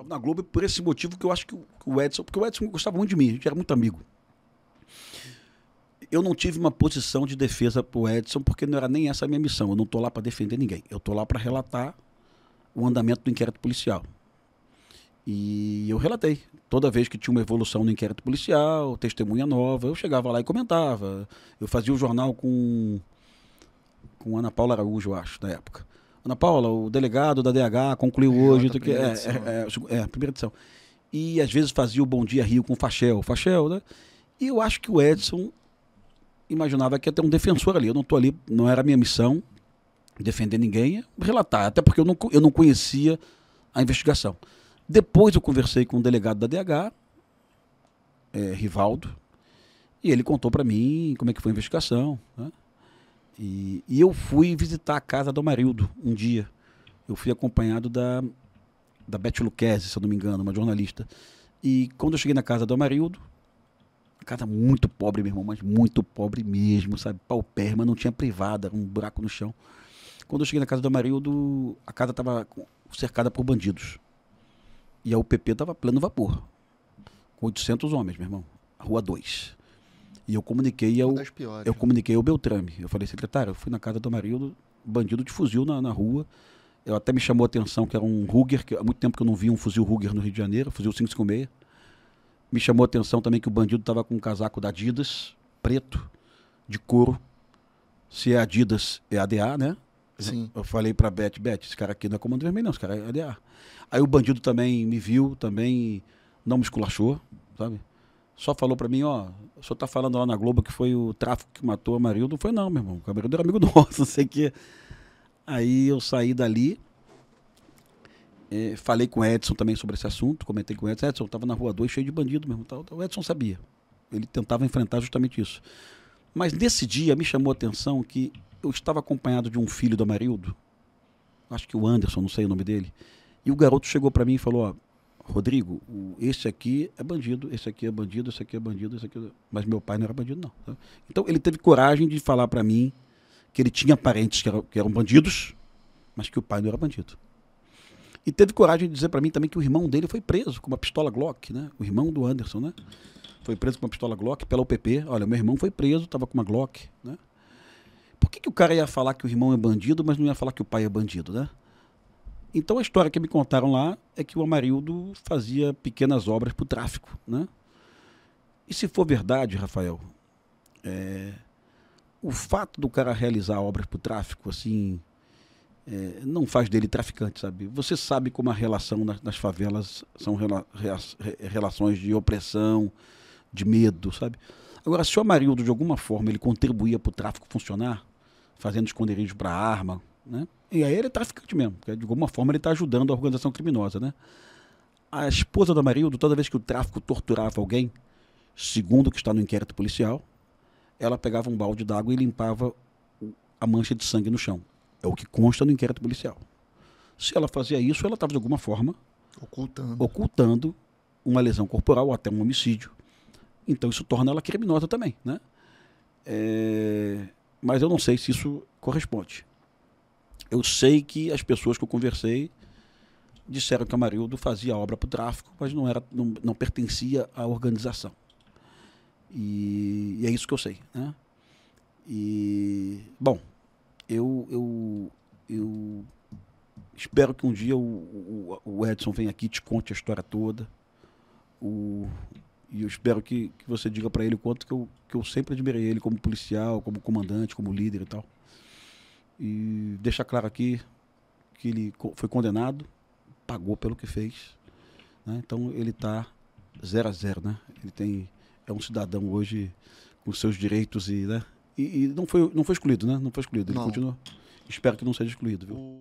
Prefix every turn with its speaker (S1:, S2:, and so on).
S1: Estava na Globo por esse motivo que eu acho que o Edson, porque o Edson gostava muito de mim, a gente era muito amigo. Eu não tive uma posição de defesa para o Edson, porque não era nem essa a minha missão. Eu não estou lá para defender ninguém. Eu estou lá para relatar o andamento do inquérito policial. E eu relatei. Toda vez que tinha uma evolução no inquérito policial, testemunha nova, eu chegava lá e comentava. Eu fazia o um jornal com, com Ana Paula Araújo, acho, na época. Ana Paula, o delegado da DH concluiu é, hoje. Que, é, é, né? é, a é, primeira edição. E às vezes fazia o Bom Dia Rio com o Fachel. Fachel, né? E eu acho que o Edson imaginava que ia ter um defensor ali. Eu não estou ali, não era a minha missão defender ninguém, relatar, até porque eu não, eu não conhecia a investigação. Depois eu conversei com o delegado da DH, é, Rivaldo, e ele contou para mim como é que foi a investigação. Né? E, e eu fui visitar a casa do Amarildo um dia. Eu fui acompanhado da, da Beth Luquezzi, se eu não me engano, uma jornalista. E quando eu cheguei na casa do Amarildo, casa muito pobre, meu irmão, mas muito pobre mesmo, sabe? Paupérrima, não tinha privada, um buraco no chão. Quando eu cheguei na casa do Amarildo, a casa estava cercada por bandidos. E a UPP estava pleno vapor. Com 800 homens, meu irmão. Rua 2. E eu comuniquei ao, piores, eu né? comuniquei ao Beltrame. Eu falei, secretário, eu fui na casa do Amarildo, bandido de fuzil na, na rua. Eu até me chamou a atenção que era um Ruger, que há muito tempo que eu não vi um fuzil Ruger no Rio de Janeiro, fuzil 556. Me chamou a atenção também que o bandido estava com um casaco da Adidas, preto, de couro. Se é Adidas, é ADA, né? Sim. Eu falei para Beth, Beth, esse cara aqui não é comando vermelho, não, esse cara é ADA. Aí o bandido também me viu, também não me esculachou, sabe? só falou para mim, ó, o senhor tá falando lá na Globo que foi o tráfico que matou o Marildo, Não foi não, meu irmão. O Amarildo era amigo nosso, não sei o quê. Aí eu saí dali, é, falei com o Edson também sobre esse assunto, comentei com o Edson. Edson, eu tava na Rua 2 cheio de bandido mesmo. irmão. O Edson sabia. Ele tentava enfrentar justamente isso. Mas nesse dia me chamou a atenção que eu estava acompanhado de um filho do Amarildo, acho que o Anderson, não sei o nome dele, e o garoto chegou para mim e falou, ó, Rodrigo, esse aqui é bandido, esse aqui é bandido, esse aqui é bandido, esse aqui é... Mas meu pai não era bandido, não. Tá? Então ele teve coragem de falar para mim que ele tinha parentes que eram, que eram, bandidos, mas que o pai não era bandido. E teve coragem de dizer para mim também que o irmão dele foi preso com uma pistola Glock, né? O irmão do Anderson, né? Foi preso com uma pistola Glock pela UPP. Olha, meu irmão foi preso, estava com uma Glock, né? Por que, que o cara ia falar que o irmão é bandido, mas não ia falar que o pai é bandido, né? Então a história que me contaram lá é que o Amarildo fazia pequenas obras para o tráfico, né? E se for verdade, Rafael, é, o fato do cara realizar obras para o tráfico, assim, é, não faz dele traficante, sabe? Você sabe como a relação nas, nas favelas são rela, re, relações de opressão, de medo, sabe? Agora, se o Amarildo, de alguma forma, ele contribuía para o tráfico funcionar, fazendo esconderijo para arma, né? E aí ele é traficante mesmo, porque de alguma forma ele está ajudando a organização criminosa. Né? A esposa do Amarildo, toda vez que o tráfico torturava alguém, segundo o que está no inquérito policial, ela pegava um balde d'água e limpava a mancha de sangue no chão. É o que consta no inquérito policial. Se ela fazia isso, ela estava de alguma forma ocultando. ocultando uma lesão corporal ou até um homicídio. Então isso torna ela criminosa também, né? É... Mas eu não sei se isso corresponde. Eu sei que as pessoas que eu conversei disseram que Amarildo fazia obra para o tráfico, mas não, era, não, não pertencia à organização. E, e, é isso que eu sei. Né? E, bom, eu, eu, eu espero que um dia o, o, o Edson venha aqui e te conte a história toda. O, e eu espero que, que você diga para ele o quanto que eu, que eu sempre admirei ele como policial, como comandante, como líder e tal. E deixar claro aqui que ele foi condenado, pagou pelo que fez. Né? Então ele está zero a zero, né? Ele tem é um cidadão hoje com seus direitos e, né? E, e não foi não foi excluído, né? Não foi excluído. Ele não. continua. Espero que não seja excluído, viu?